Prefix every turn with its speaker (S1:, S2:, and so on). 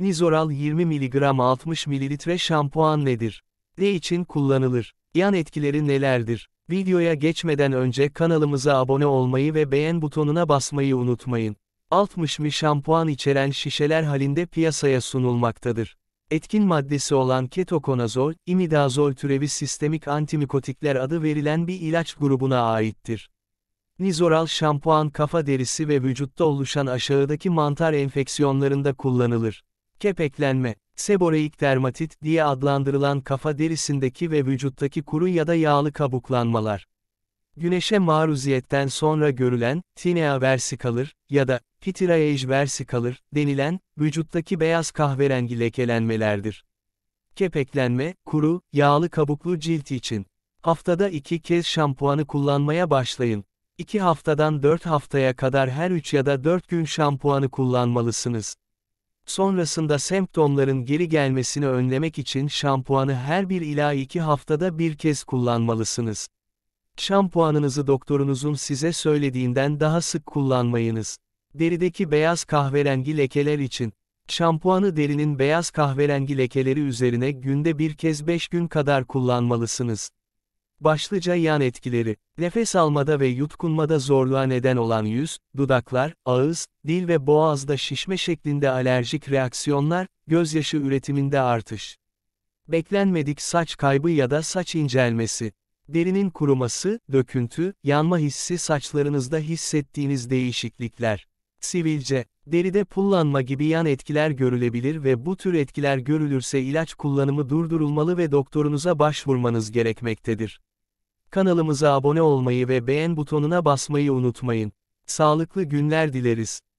S1: Nizoral 20 mg 60 ml şampuan nedir? Ne için kullanılır? Yan etkileri nelerdir? Videoya geçmeden önce kanalımıza abone olmayı ve beğen butonuna basmayı unutmayın. 60 ml şampuan içeren şişeler halinde piyasaya sunulmaktadır. Etkin maddesi olan ketokonazol, imidazol türevi sistemik antimikotikler adı verilen bir ilaç grubuna aittir. Nizoral şampuan kafa derisi ve vücutta oluşan aşağıdaki mantar enfeksiyonlarında kullanılır. Kepeklenme, seboreik dermatit diye adlandırılan kafa derisindeki ve vücuttaki kuru ya da yağlı kabuklanmalar. Güneşe maruziyetten sonra görülen, tinea versikalır ya da pitraej versikalır denilen, vücuttaki beyaz kahverengi lekelenmelerdir. Kepeklenme, kuru, yağlı kabuklu cilt için. Haftada iki kez şampuanı kullanmaya başlayın. 2 haftadan 4 haftaya kadar her 3 ya da 4 gün şampuanı kullanmalısınız. Sonrasında semptomların geri gelmesini önlemek için şampuanı her bir ila iki haftada bir kez kullanmalısınız. Şampuanınızı doktorunuzun size söylediğinden daha sık kullanmayınız. Derideki beyaz kahverengi lekeler için, şampuanı derinin beyaz kahverengi lekeleri üzerine günde bir kez 5 gün kadar kullanmalısınız. Başlıca yan etkileri, nefes almada ve yutkunmada zorluğa neden olan yüz, dudaklar, ağız, dil ve boğazda şişme şeklinde alerjik reaksiyonlar, gözyaşı üretiminde artış. Beklenmedik saç kaybı ya da saç incelmesi. Derinin kuruması, döküntü, yanma hissi saçlarınızda hissettiğiniz değişiklikler. Sivilce, deride pullanma gibi yan etkiler görülebilir ve bu tür etkiler görülürse ilaç kullanımı durdurulmalı ve doktorunuza başvurmanız gerekmektedir. Kanalımıza abone olmayı ve beğen butonuna basmayı unutmayın. Sağlıklı günler dileriz.